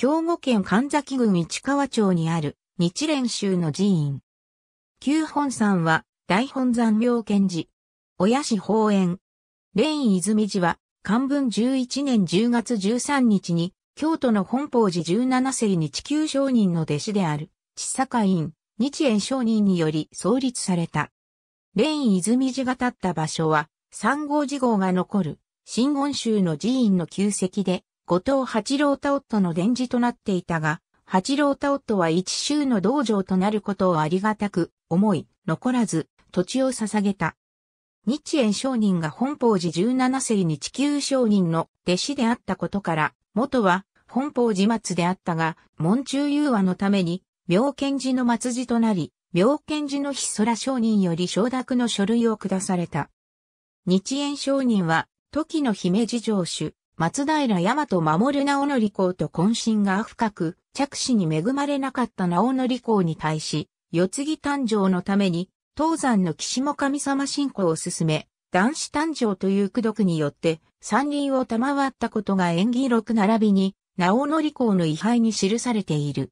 兵庫県神崎郡市川町にある日蓮宗の寺院。旧本山は大本山妙見寺。親市法園。蓮泉寺は漢文11年10月13日に京都の本法寺17世に地球商人の弟子である地坂院日蓮上人により創立された。蓮泉寺が建った場所は三号寺号が残る新言宗の寺院の旧跡で後藤八郎太夫の伝示となっていたが、八郎太夫は一州の道場となることをありがたく思い、残らず土地を捧げた。日円商人が本法寺17世に地球商人の弟子であったことから、元は本法寺末であったが、門中融和のために、妙見寺の末寺となり、妙見寺の日空商人より承諾の書類を下された。日円商人は、時の姫路城主、松平大和守直則公と懇親が深く、着手に恵まれなかった直則公に対し、四次誕生のために、東山の岸も神様信仰を進め、男子誕生という功徳によって、山林を賜ったことが縁起録並びに、直則公の位牌に記されている。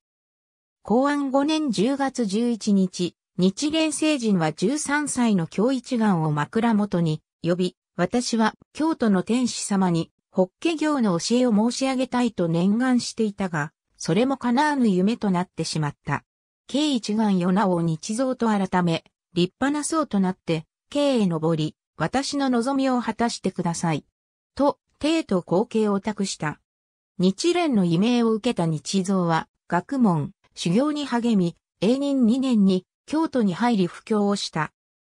公安5年10月11日、日蓮聖人は13歳の京一眼を枕元に呼び、私は京都の天使様にホッケ業の教えを申し上げたいと念願していたが、それも叶わぬ夢となってしまった。慶一願よなを日蔵と改め、立派な僧となって、慶へ登り、私の望みを果たしてください。と、帝と後継を託した。日蓮の異名を受けた日蔵は、学問、修行に励み、永年2年に京都に入り布教をした。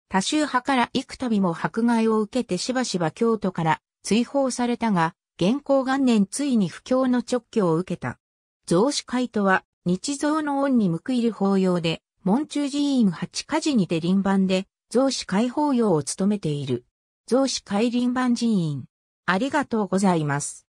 多宗派から幾度も迫害を受けてしばしば京都から追放されたが、元寇元年ついに不況の直挙を受けた。増子会とは、日蔵の恩に報いる法要で、門中寺院八火事にて臨番で、増子会法要を務めている。増子会臨番寺院。ありがとうございます。